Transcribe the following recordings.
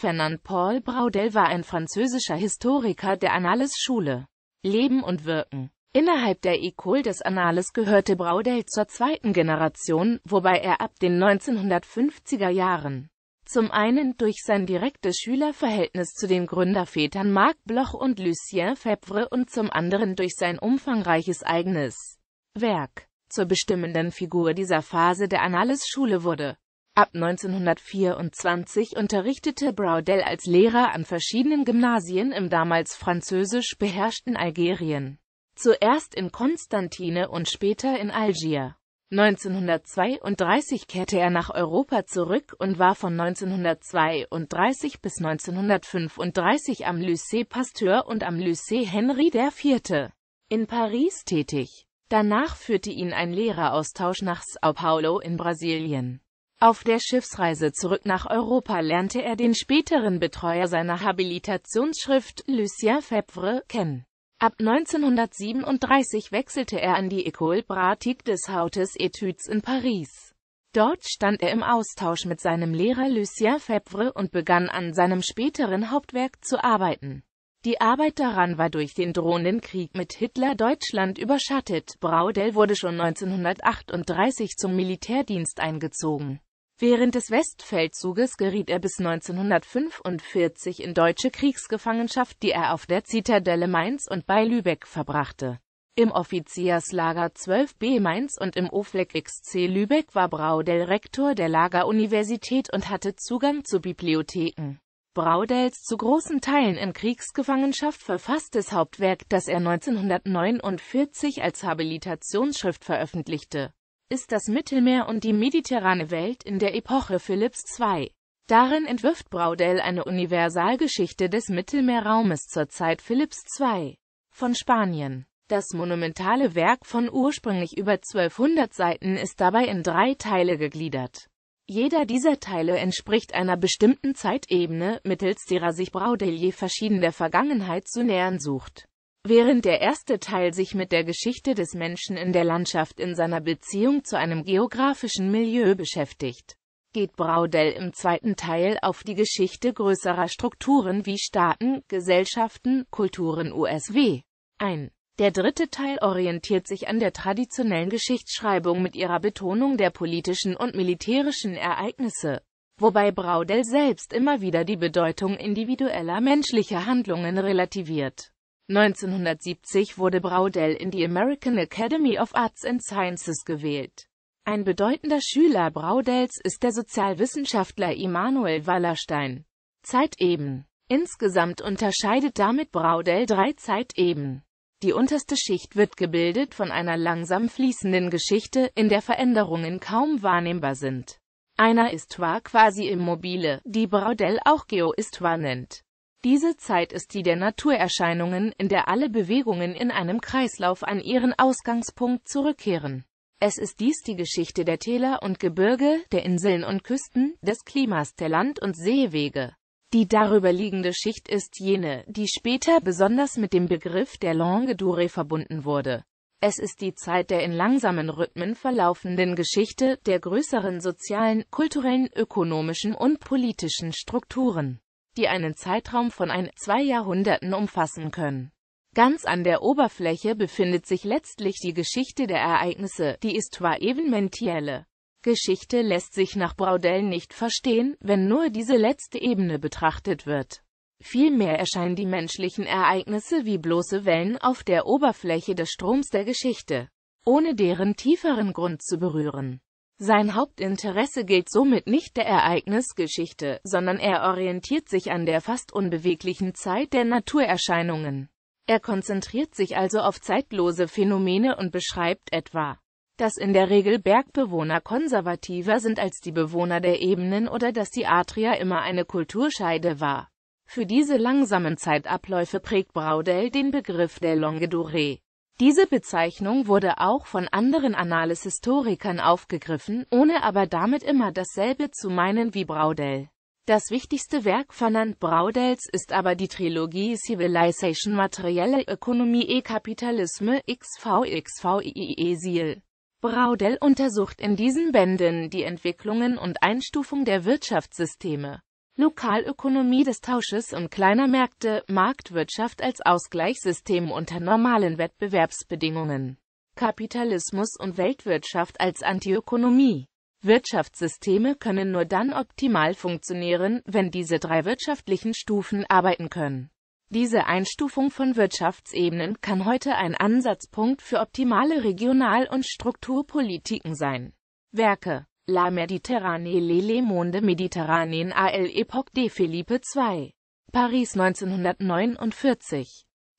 Fernand Paul Braudel war ein französischer Historiker der Annales-Schule. Leben und Wirken Innerhalb der École des Annales gehörte Braudel zur zweiten Generation, wobei er ab den 1950er Jahren zum einen durch sein direktes Schülerverhältnis zu den Gründervätern Marc Bloch und Lucien Febvre und zum anderen durch sein umfangreiches eigenes Werk zur bestimmenden Figur dieser Phase der Annales-Schule wurde. Ab 1924 unterrichtete Braudel als Lehrer an verschiedenen Gymnasien im damals französisch beherrschten Algerien. Zuerst in Konstantine und später in Algier. 1932 kehrte er nach Europa zurück und war von 1932 bis 1935 am Lycée Pasteur und am Lycée Henri IV. in Paris tätig. Danach führte ihn ein Lehreraustausch nach São Paulo in Brasilien. Auf der Schiffsreise zurück nach Europa lernte er den späteren Betreuer seiner Habilitationsschrift, Lucien Febvre, kennen. Ab 1937 wechselte er an die École Pratique des Hautes Etudes in Paris. Dort stand er im Austausch mit seinem Lehrer Lucien Febvre und begann an seinem späteren Hauptwerk zu arbeiten. Die Arbeit daran war durch den drohenden Krieg mit Hitler Deutschland überschattet. Braudel wurde schon 1938 zum Militärdienst eingezogen. Während des Westfeldzuges geriet er bis 1945 in deutsche Kriegsgefangenschaft, die er auf der Zitadelle Mainz und bei Lübeck verbrachte. Im Offizierslager 12b Mainz und im OFLEG XC Lübeck war Braudel Rektor der Lageruniversität und hatte Zugang zu Bibliotheken. Braudels zu großen Teilen in Kriegsgefangenschaft verfasstes Hauptwerk, das er 1949 als Habilitationsschrift veröffentlichte ist das Mittelmeer und die mediterrane Welt in der Epoche Philipps II. Darin entwirft Braudel eine Universalgeschichte des Mittelmeerraumes zur Zeit Philipps II. von Spanien. Das monumentale Werk von ursprünglich über 1200 Seiten ist dabei in drei Teile gegliedert. Jeder dieser Teile entspricht einer bestimmten Zeitebene, mittels derer sich Braudel je verschiedener Vergangenheit zu nähern sucht. Während der erste Teil sich mit der Geschichte des Menschen in der Landschaft in seiner Beziehung zu einem geografischen Milieu beschäftigt, geht Braudel im zweiten Teil auf die Geschichte größerer Strukturen wie Staaten, Gesellschaften, Kulturen USW ein. Der dritte Teil orientiert sich an der traditionellen Geschichtsschreibung mit ihrer Betonung der politischen und militärischen Ereignisse, wobei Braudel selbst immer wieder die Bedeutung individueller menschlicher Handlungen relativiert. 1970 wurde Braudel in die American Academy of Arts and Sciences gewählt. Ein bedeutender Schüler Braudels ist der Sozialwissenschaftler Immanuel Wallerstein. Zeiteben. Insgesamt unterscheidet damit Braudel drei Zeiteben. Die unterste Schicht wird gebildet von einer langsam fließenden Geschichte, in der Veränderungen kaum wahrnehmbar sind. Einer ist Histoire quasi immobile, die Braudel auch Geo ist Geohistoire nennt. Diese Zeit ist die der Naturerscheinungen, in der alle Bewegungen in einem Kreislauf an ihren Ausgangspunkt zurückkehren. Es ist dies die Geschichte der Täler und Gebirge, der Inseln und Küsten, des Klimas der Land- und Seewege. Die darüber liegende Schicht ist jene, die später besonders mit dem Begriff der Longue Durée verbunden wurde. Es ist die Zeit der in langsamen Rhythmen verlaufenden Geschichte der größeren sozialen, kulturellen, ökonomischen und politischen Strukturen die einen Zeitraum von ein, zwei Jahrhunderten umfassen können. Ganz an der Oberfläche befindet sich letztlich die Geschichte der Ereignisse, die ist zwar evenmentielle. Geschichte lässt sich nach Braudel nicht verstehen, wenn nur diese letzte Ebene betrachtet wird. Vielmehr erscheinen die menschlichen Ereignisse wie bloße Wellen auf der Oberfläche des Stroms der Geschichte, ohne deren tieferen Grund zu berühren. Sein Hauptinteresse gilt somit nicht der Ereignisgeschichte, sondern er orientiert sich an der fast unbeweglichen Zeit der Naturerscheinungen. Er konzentriert sich also auf zeitlose Phänomene und beschreibt etwa, dass in der Regel Bergbewohner konservativer sind als die Bewohner der Ebenen oder dass die Atria immer eine Kulturscheide war. Für diese langsamen Zeitabläufe prägt Braudel den Begriff der Longue Durée. Diese Bezeichnung wurde auch von anderen Annales-Historikern aufgegriffen, ohne aber damit immer dasselbe zu meinen wie Braudel. Das wichtigste Werk Fernand Braudels ist aber die Trilogie Civilization Materielle Ökonomie e Kapitalisme XVXVIIE Siel. Braudel untersucht in diesen Bänden die Entwicklungen und Einstufung der Wirtschaftssysteme. Lokalökonomie des Tausches und kleiner Märkte, Marktwirtschaft als Ausgleichssystem unter normalen Wettbewerbsbedingungen, Kapitalismus und Weltwirtschaft als Antiökonomie. Wirtschaftssysteme können nur dann optimal funktionieren, wenn diese drei wirtschaftlichen Stufen arbeiten können. Diese Einstufung von Wirtschaftsebenen kann heute ein Ansatzpunkt für optimale Regional- und Strukturpolitiken sein. Werke La Méditerranée les Le Monde Méditerranéen à l'époque de Philippe II. Paris 1949.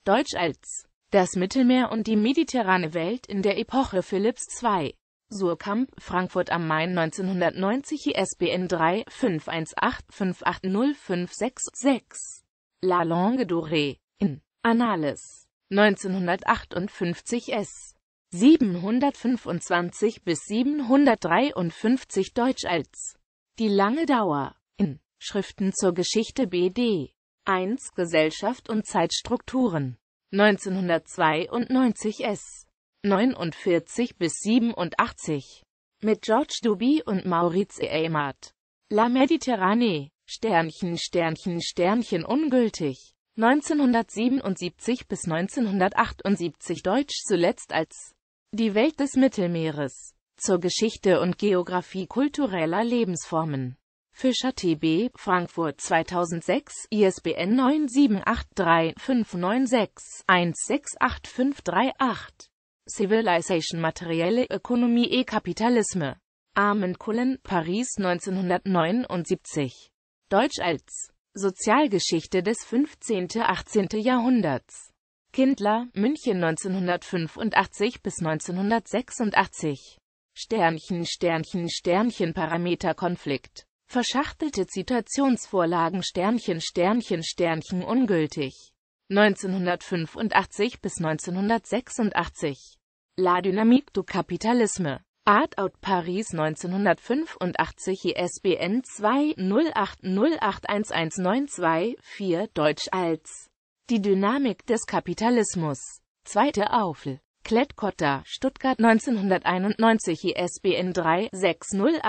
Deutsch als Das Mittelmeer und die mediterrane Welt in der Epoche Philipps II. Surkamp, Frankfurt am Main 1990 ISBN 3 518 580566 La Longue Dorée. In. Annales. 1958 S. 725 bis 753 Deutsch als die lange Dauer in Schriften zur Geschichte BD 1 Gesellschaft und Zeitstrukturen 1992 S 49 bis 87 mit George Duby und Maurice Aymard La Mediterranee Sternchen Sternchen Sternchen ungültig 1977 bis 1978 Deutsch zuletzt als die Welt des Mittelmeeres. Zur Geschichte und Geografie kultureller Lebensformen. Fischer TB, Frankfurt 2006, ISBN 9783596168538. Civilization Materielle Ökonomie e Kapitalisme. Armen Kullen, Paris 1979. Deutsch als Sozialgeschichte des 15. 18. Jahrhunderts. Kindler, München 1985 bis 1986. Sternchen, Sternchen, Sternchen Parameterkonflikt. Verschachtelte Zitationsvorlagen Sternchen, Sternchen, Sternchen ungültig. 1985 bis 1986. La Dynamique du Kapitalisme. Art Out Paris 1985 ISBN 2 08081192 Deutsch als die Dynamik des Kapitalismus. Zweite Aufel. Klettkotter, Stuttgart 1991 ISBN 3 6089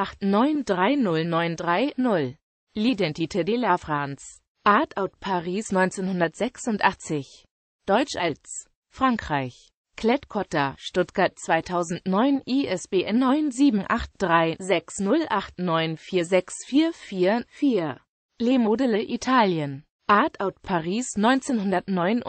608930930. L'identité de la France. Art Out Paris 1986. Deutsch als Frankreich. Klettkotter, Stuttgart 2009 ISBN 9783 6089 4 Le Modele Italien. Art Out Paris 1989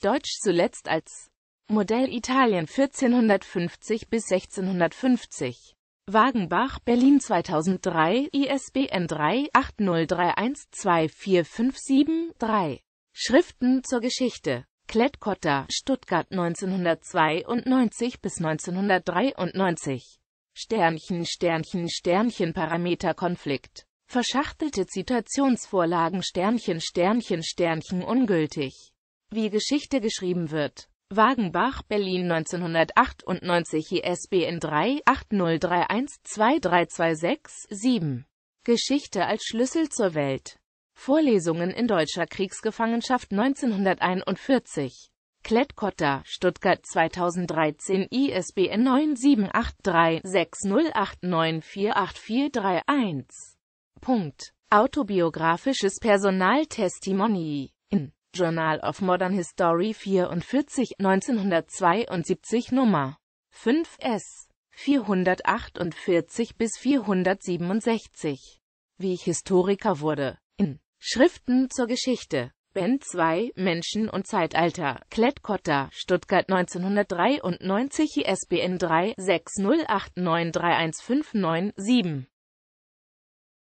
Deutsch zuletzt als Modell Italien 1450 bis 1650 Wagenbach, Berlin 2003, ISBN 3-8031-24557-3 Schriften zur Geschichte Klettkotter, Stuttgart 1992 bis 1993 Sternchen Sternchen Sternchen Parameter, Konflikt. Verschachtelte Zitationsvorlagen Sternchen Sternchen Sternchen ungültig. Wie Geschichte geschrieben wird. Wagenbach, Berlin 1998 ISBN 3 8031 2326 7 Geschichte als Schlüssel zur Welt. Vorlesungen in deutscher Kriegsgefangenschaft 1941. klett Stuttgart 2013 ISBN 9783-6089484381 Punkt. Autobiografisches Personaltestimony in Journal of Modern History 44 1972 Nummer 5s 448 bis 467 Wie ich Historiker wurde in Schriften zur Geschichte Band 2 Menschen und Zeitalter Klettkotter Stuttgart 1993 ISBN 3 60893159